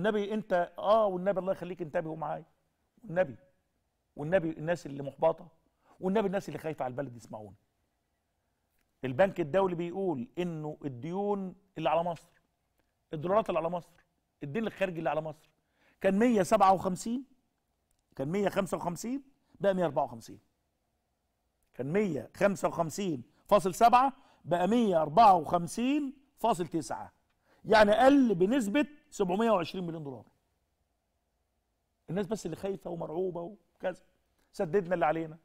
النبي انت اه والنبي الله يخليك انتبهوا معايا والنبي والنبي الناس اللي محبطه والنبي الناس اللي خايفه على البلد يسمعونا البنك الدولي بيقول انه الديون اللي على مصر الدولارات اللي على مصر الدين الخارجي اللي على مصر كان 157 كان 155 بقى 154 كان 155 فاصل 7 بقى 154 فاصل 9 يعني قل بنسبه 720 مليون دولار الناس بس اللي خايفه ومرعوبه وكذا سددنا اللي علينا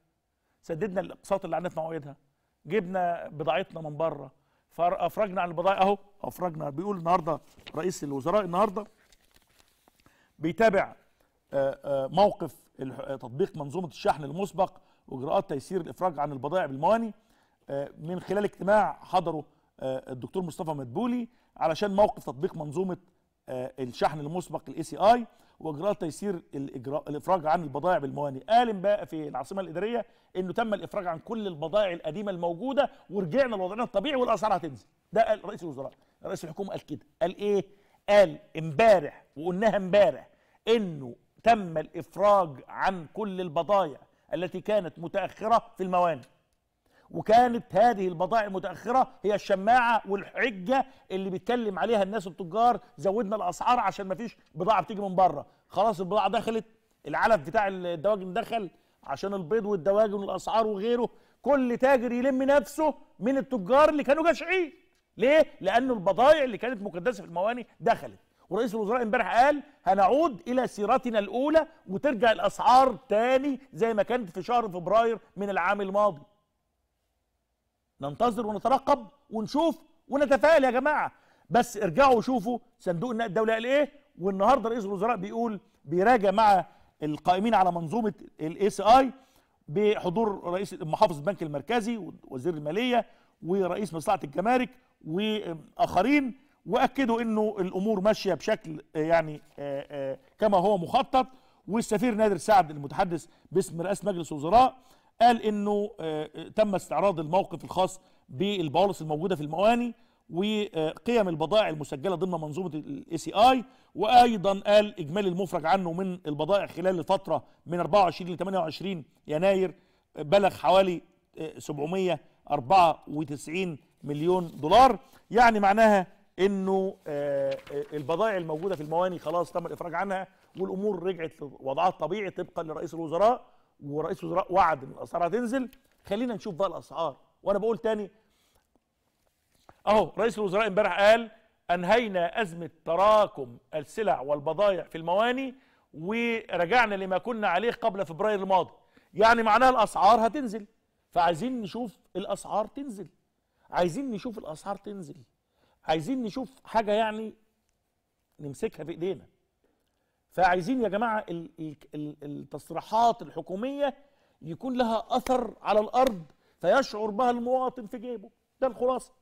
سددنا الاقساط اللي عندنا في مواعيدها جبنا بضاعتنا من بره فافرجنا عن البضائع اهو افرجنا بيقول النهارده رئيس الوزراء النهارده بيتابع آه، آه، موقف آه، تطبيق منظومه الشحن المسبق واجراءات تيسير الافراج عن البضائع بالمواني من خلال اجتماع حضره الدكتور مصطفى مدبولي علشان موقف تطبيق منظومه آه، الشحن المسبق الاي سي اي واجراء تيسير الإجراء الافراج عن البضائع بالموانئ قال بقى في العاصمه الاداريه انه تم الافراج عن كل البضائع القديمه الموجوده ورجعنا لوضعنا الطبيعي والاسعار هتنزل ده قال رئيس الوزراء رئيس الحكومه قال كده قال ايه قال امبارح وقلناها امبارح انه تم الافراج عن كل البضائع التي كانت متاخره في الموانئ وكانت هذه البضائع المتاخره هي الشماعه والحجه اللي بيتكلم عليها الناس التجار زودنا الاسعار عشان ما فيش بضاعه بتيجي من بره خلاص البضاعه دخلت العلف بتاع الدواجن دخل عشان البيض والدواجن والاسعار وغيره كل تاجر يلم نفسه من التجار اللي كانوا جشعين ليه لان البضائع اللي كانت مقدسه في المواني دخلت ورئيس الوزراء امبارح قال هنعود الى سيرتنا الاولى وترجع الاسعار تاني زي ما كانت في شهر فبراير من العام الماضي ننتظر ونترقب ونشوف ونتفائل يا جماعه بس ارجعوا وشوفوا صندوق النقد الدولي قال ايه والنهارده رئيس الوزراء بيقول بيراجع مع القائمين على منظومه الاي سي اي بحضور رئيس محافظ البنك المركزي ووزير الماليه ورئيس مصلحه الجمارك واخرين واكدوا انه الامور ماشيه بشكل يعني آه، آه، كما هو مخطط والسفير نادر سعد المتحدث باسم رئاسه مجلس الوزراء قال انه آه، تم استعراض الموقف الخاص بالبولص الموجوده في المواني وقيم البضائع المسجله ضمن منظومه الاي سي اي وايضا قال اجمالي المفرج عنه من البضائع خلال الفتره من 24 ل 28 يناير بلغ حوالي 794 آه، مليون دولار يعني معناها انه آه، البضائع الموجوده في المواني خلاص تم الافراج عنها والامور رجعت لوضعها الطبيعي طبقا لرئيس الوزراء ورئيس وزراء وعد ان الاسعار هتنزل خلينا نشوف بقى الاسعار وانا بقول تاني اهو رئيس الوزراء امبارح قال انهينا ازمه تراكم السلع والبضائع في المواني ورجعنا لما كنا عليه قبل فبراير الماضي يعني معناها الاسعار هتنزل فعايزين نشوف الاسعار تنزل عايزين نشوف الاسعار تنزل عايزين نشوف حاجه يعني نمسكها بايدينا فعايزين يا جماعه التصريحات الحكوميه يكون لها اثر على الارض فيشعر بها المواطن في جيبه ده الخلاصه